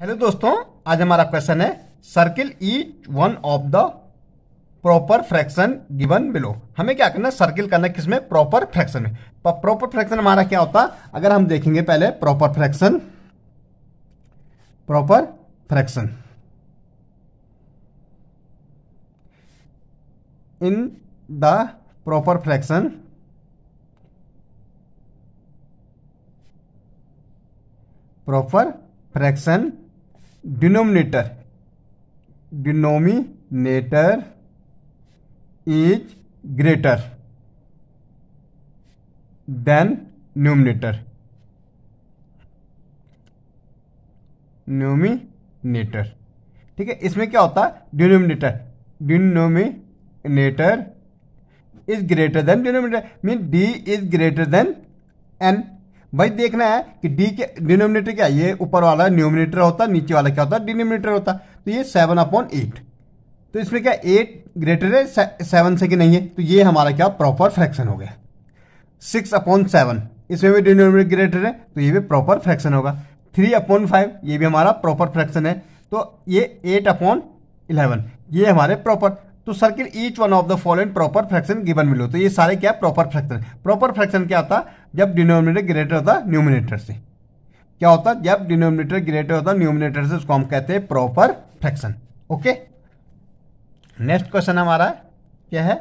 hello दोस्तों आज हमारा क्वेश्चन है circle each one of the proper fraction given below हमें क्या करना है सर्किल करना में प्रॉपर फ्रैक्शन में प्रॉपर तो फ्रैक्शन हमारा क्या होता है अगर हम देखेंगे पहले proper fraction proper fraction in the proper fraction proper fraction denominator denominator is greater than numerator numerator ठीक है इसमें क्या होता है denominator denominator is greater than denominator mean D is greater than N भाई देखना है कि डी के डिनोमिनेटर क्या ये ऊपर वाला न्यूमिनेटर होता नीचे वाला क्या होता डिनोमिनेटर होता तो ये सेवन अपॉन एट तो इसमें क्या एट ग्रेटर है सेवन से कि नहीं है तो ये हमारा क्या प्रॉपर फ्रैक्शन हो गया सिक्स अपॉन सेवन इसमें भी डिनोमिनेटर ग्रेटर है तो ये भी प्रॉपर फ्रैक्शन होगा थ्री अपॉन फाइव ये भी हमारा प्रॉपर फ्रैक्शन है तो ये एट अपॉन इलेवन ये हमारे प्रॉपर तो circle each one of the following proper fraction given below तो ये सारे क्या प्रॉपर फ्रैक्शन प्रॉपर फ्रैक्शन क्या होता जब डिनोमिनेटर ग्रेटर होता न्यूमिनेटर से क्या होता जब डिनोमिनेटर ग्रेटर होता न्यूमिनेटर से उसको हम कहते हैं proper fraction okay next question हमारा क्या है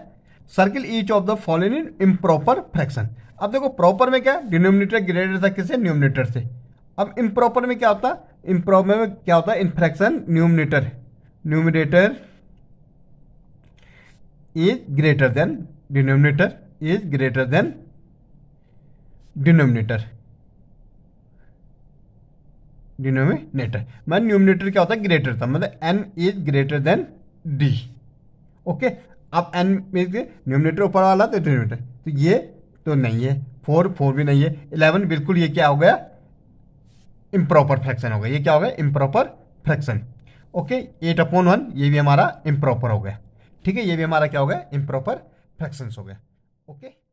circle each of the following in improper fraction अब देखो प्रॉपर में क्या डिनोमिनेटर ग्रेटर था किससे न्यूमिनेटर से अब इम्प्रॉपर में क्या होता इम्प्रॉपर में क्या होता है in fraction numerator numerator is greater than denominator is greater than denominator denominator मैं न्यूमिनेटर क्या होता है ग्रेटर था मतलब N is greater than D okay अब एन न्यूमिनेटर ऊपर वाला तो डिनोमिनेटर तो ये तो नहीं है फोर फोर भी नहीं है इलेवन बिल्कुल ये क्या हो गया इम्प्रॉपर फ्रैक्शन हो गया ये क्या हो गया improper fraction okay eight upon one ये भी हमारा इम्प्रॉपर हो गया ठीक है ये भी हमारा क्या हो गया इम्प्रॉपर फ्रैक्शन हो गया ओके